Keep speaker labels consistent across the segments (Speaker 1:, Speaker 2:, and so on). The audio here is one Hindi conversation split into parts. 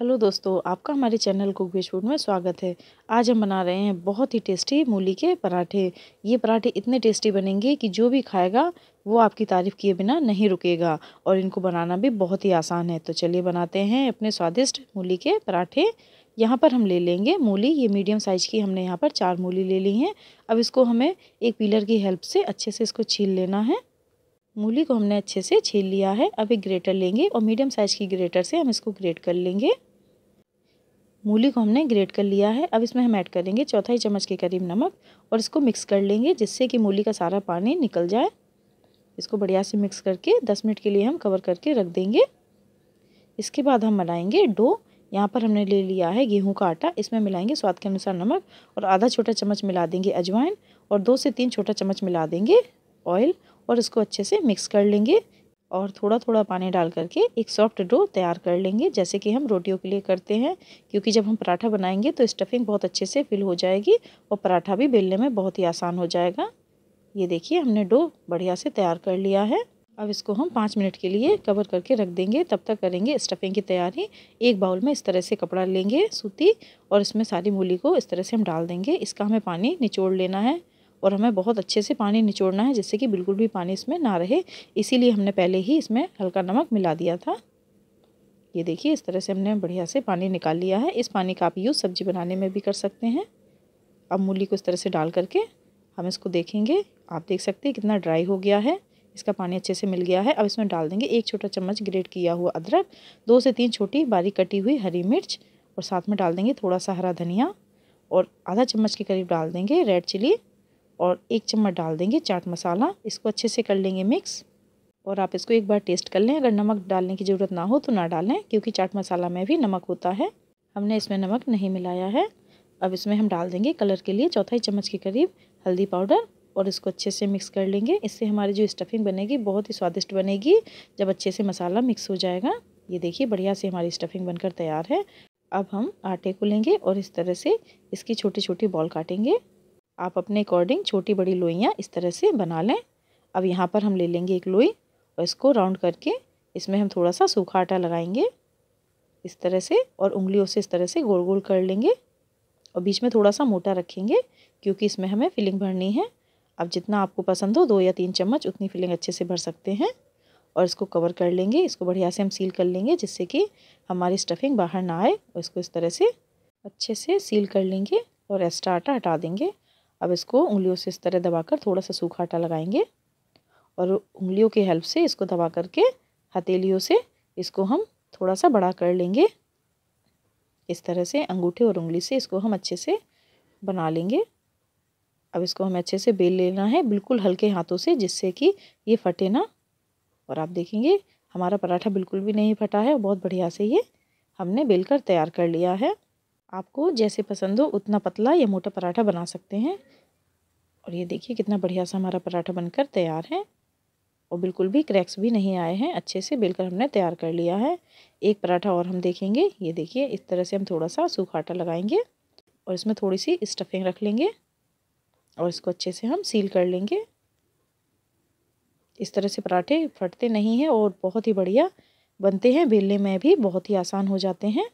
Speaker 1: हेलो दोस्तों आपका हमारे चैनल कुक विश फूड में स्वागत है आज हम बना रहे हैं बहुत ही टेस्टी मूली के पराठे ये पराठे इतने टेस्टी बनेंगे कि जो भी खाएगा वो आपकी तारीफ़ किए बिना नहीं रुकेगा और इनको बनाना भी बहुत ही आसान है तो चलिए बनाते हैं अपने स्वादिष्ट मूली के पराठे यहाँ पर हम ले लेंगे मूली ये मीडियम साइज़ की हमने यहाँ पर चार मूली ले ली हैं अब इसको हमें एक पीलर की हेल्प से अच्छे से इसको छील लेना है मूली को हमने अच्छे से छील लिया है अब एक ग्रेटर लेंगे और मीडियम साइज़ की ग्रेटर से हम इसको ग्रेट कर लेंगे मूली को हमने ग्रेट कर लिया है अब इसमें हम ऐड करेंगे चौथाई चम्मच के करीब नमक और इसको मिक्स कर लेंगे जिससे कि मूली का सारा पानी निकल जाए इसको बढ़िया से मिक्स करके दस मिनट के लिए हम कवर करके रख देंगे इसके बाद हम बनाएंगे डो यहाँ पर हमने ले लिया है गेहूं का आटा इसमें मिलाएंगे स्वाद के अनुसार नमक और आधा छोटा चम्मच मिला देंगे अजवाइन और दो से तीन छोटा चम्मच मिला देंगे ऑयल और इसको अच्छे से मिक्स कर लेंगे और थोड़ा थोड़ा पानी डाल करके एक सॉफ्ट डो तैयार कर लेंगे जैसे कि हम रोटियों के लिए करते हैं क्योंकि जब हम पराठा बनाएंगे तो स्टफिंग बहुत अच्छे से फिल हो जाएगी और पराठा भी बेलने में बहुत ही आसान हो जाएगा ये देखिए हमने डो बढ़िया से तैयार कर लिया है अब इसको हम पाँच मिनट के लिए कवर करके रख देंगे तब तक करेंगे स्टफिंग की तैयारी एक बाउल में इस तरह से कपड़ा लेंगे सूती और इसमें सारी मूली को इस तरह से हम डाल देंगे इसका हमें पानी निचोड़ लेना है और हमें बहुत अच्छे से पानी निचोड़ना है जिससे कि बिल्कुल भी पानी इसमें ना रहे इसीलिए हमने पहले ही इसमें हल्का नमक मिला दिया था ये देखिए इस तरह से हमने बढ़िया से पानी निकाल लिया है इस पानी का आप यूज़ सब्जी बनाने में भी कर सकते हैं अब मूली को इस तरह से डाल करके हम इसको देखेंगे आप देख सकते हैं कितना ड्राई हो गया है इसका पानी अच्छे से मिल गया है अब इसमें डाल देंगे एक छोटा चम्मच ग्रेट किया हुआ अदरक दो से तीन छोटी बारीक कटी हुई हरी मिर्च और साथ में डाल देंगे थोड़ा सा हरा धनिया और आधा चम्मच के करीब डाल देंगे रेड चिली और एक चम्मच डाल देंगे चाट मसाला इसको अच्छे से कर लेंगे मिक्स और आप इसको एक बार टेस्ट कर लें अगर नमक डालने की ज़रूरत ना हो तो ना डालें क्योंकि चाट मसाला में भी नमक होता है हमने इसमें नमक नहीं मिलाया है अब इसमें हम डाल देंगे कलर के लिए चौथाई चम्मच के करीब हल्दी पाउडर और इसको अच्छे से मिक्स कर लेंगे इससे हमारी जो स्टफिंग बनेगी बहुत ही स्वादिष्ट बनेगी जब अच्छे से मसाला मिक्स हो जाएगा ये देखिए बढ़िया से हमारी स्टफिंग बनकर तैयार है अब हम आटे को लेंगे और इस तरह से इसकी छोटी छोटी बॉल काटेंगे आप अपने अकॉर्डिंग छोटी बड़ी लोइयाँ इस तरह से बना लें अब यहाँ पर हम ले लेंगे एक लोई और इसको राउंड करके इसमें हम थोड़ा सा सूखा आटा लगाएंगे इस तरह से और उंगलियों से इस तरह से गोल गोल कर लेंगे और बीच में थोड़ा सा मोटा रखेंगे क्योंकि इसमें हमें फिलिंग भरनी है अब जितना आपको पसंद हो दो या तीन चम्मच उतनी फिलिंग अच्छे से भर सकते हैं और इसको कवर कर लेंगे इसको बढ़िया से हम सील कर लेंगे जिससे कि हमारी स्टफिंग बाहर ना आए और इसको इस तरह से अच्छे से सील कर लेंगे और एक्स्ट्रा आटा हटा देंगे अब इसको उंगलियों से इस तरह दबाकर थोड़ा सा सूखा आटा लगाएंगे और उंगलियों के हेल्प से इसको दबा करके हथेलियों से इसको हम थोड़ा सा बड़ा कर लेंगे इस तरह से अंगूठे और उंगली से इसको हम अच्छे से बना लेंगे अब इसको हमें अच्छे से बेल लेना है बिल्कुल हल्के हाथों से जिससे कि ये फटे ना और आप देखेंगे हमारा पराठा बिल्कुल भी नहीं फटा है बहुत बढ़िया से ये हमने बेलकर तैयार कर लिया है आपको जैसे पसंद हो उतना पतला या मोटा पराठा बना सकते हैं और ये देखिए कितना बढ़िया सा हमारा पराठा बनकर तैयार है और बिल्कुल भी क्रैक्स भी नहीं आए हैं अच्छे से बिल्कुल हमने तैयार कर लिया है एक पराठा और हम देखेंगे ये देखिए इस तरह से हम थोड़ा सा सूखा आटा लगाएंगे और इसमें थोड़ी सी स्टफिंग रख लेंगे और इसको अच्छे से हम सील कर लेंगे इस तरह से पराठे फटते नहीं हैं और बहुत ही बढ़िया बनते हैं बेलने में भी बहुत ही आसान हो जाते हैं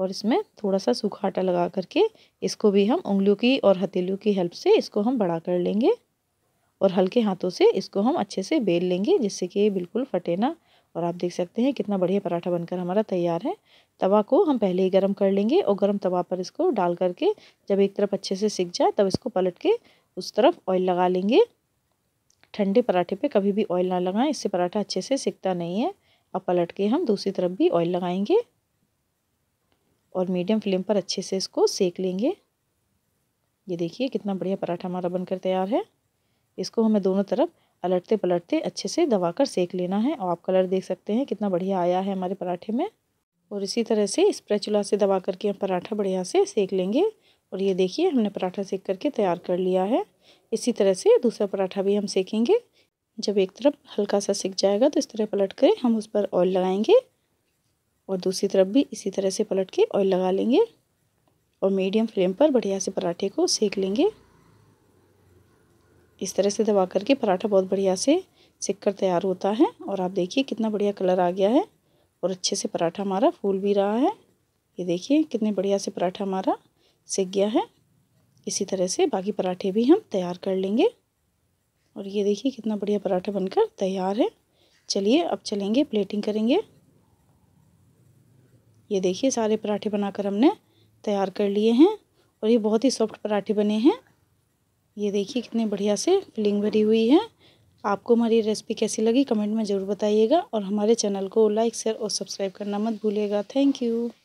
Speaker 1: और इसमें थोड़ा सा सूखा आटा लगा करके इसको भी हम उंगलियों की और हथेलियों की हेल्प से इसको हम बड़ा कर लेंगे और हल्के हाथों से इसको हम अच्छे से बेल लेंगे जिससे कि ये बिल्कुल फटे ना और आप देख सकते हैं कितना बढ़िया पराठा बनकर हमारा तैयार है तवा को हम पहले ही गर्म कर लेंगे और गर्म तवा पर इसको डाल करके जब एक तरफ अच्छे से सीख जाए तब इसको पलट के उस तरफ ऑयल लगा लेंगे ठंडे पराठे पे कभी भी ऑयल ना लगाएं इससे पराठा अच्छे से सिकता नहीं है अब पलट के हम दूसरी तरफ भी ऑयल लगाएंगे और मीडियम फ्लेम पर अच्छे से इसको सेक लेंगे ये देखिए कितना बढ़िया पराठा हमारा बनकर तैयार है इसको हमें दोनों तरफ पलटते पलटते अच्छे से कर सेक लेना है और आप कलर देख सकते हैं कितना बढ़िया आया है हमारे पराठे में और इसी तरह से स्प्रेचुला से दबा करके हम पराठा बढ़िया से सेक लेंगे और ये देखिए हमने पराठा सेक करके तैयार कर लिया है इसी तरह से दूसरा पराठा भी हम सेकेंगे जब एक तरफ हल्का सा सेक जाएगा तो इस तरह पलट कर हम उस पर ऑयल लगाएंगे और दूसरी तरफ भी इसी तरह से पलट के ऑयल लगा लेंगे और मीडियम फ्लेम पर बढ़िया से पराठे को सेक लेंगे इस तरह से दबा करके पराठा बहुत बढ़िया से सेक कर तैयार होता है और आप देखिए कितना बढ़िया कलर आ गया है और अच्छे से पराठा हमारा फूल भी रहा है ये देखिए कितने बढ़िया से पराठा हमारा सेक गया है इसी तरह से बाकी पराठे भी हम तैयार कर लेंगे और ये देखिए कितना बढ़िया पराठा बनकर तैयार है चलिए अब चलेंगे प्लेटिंग करेंगे ये देखिए सारे पराठे बनाकर हमने तैयार कर लिए हैं और ये बहुत ही सॉफ्ट पराठे बने हैं ये देखिए कितने बढ़िया से फिलिंग भरी हुई है आपको हमारी रेसिपी कैसी लगी कमेंट में ज़रूर बताइएगा और हमारे चैनल को लाइक शेयर और सब्सक्राइब करना मत भूलिएगा थैंक यू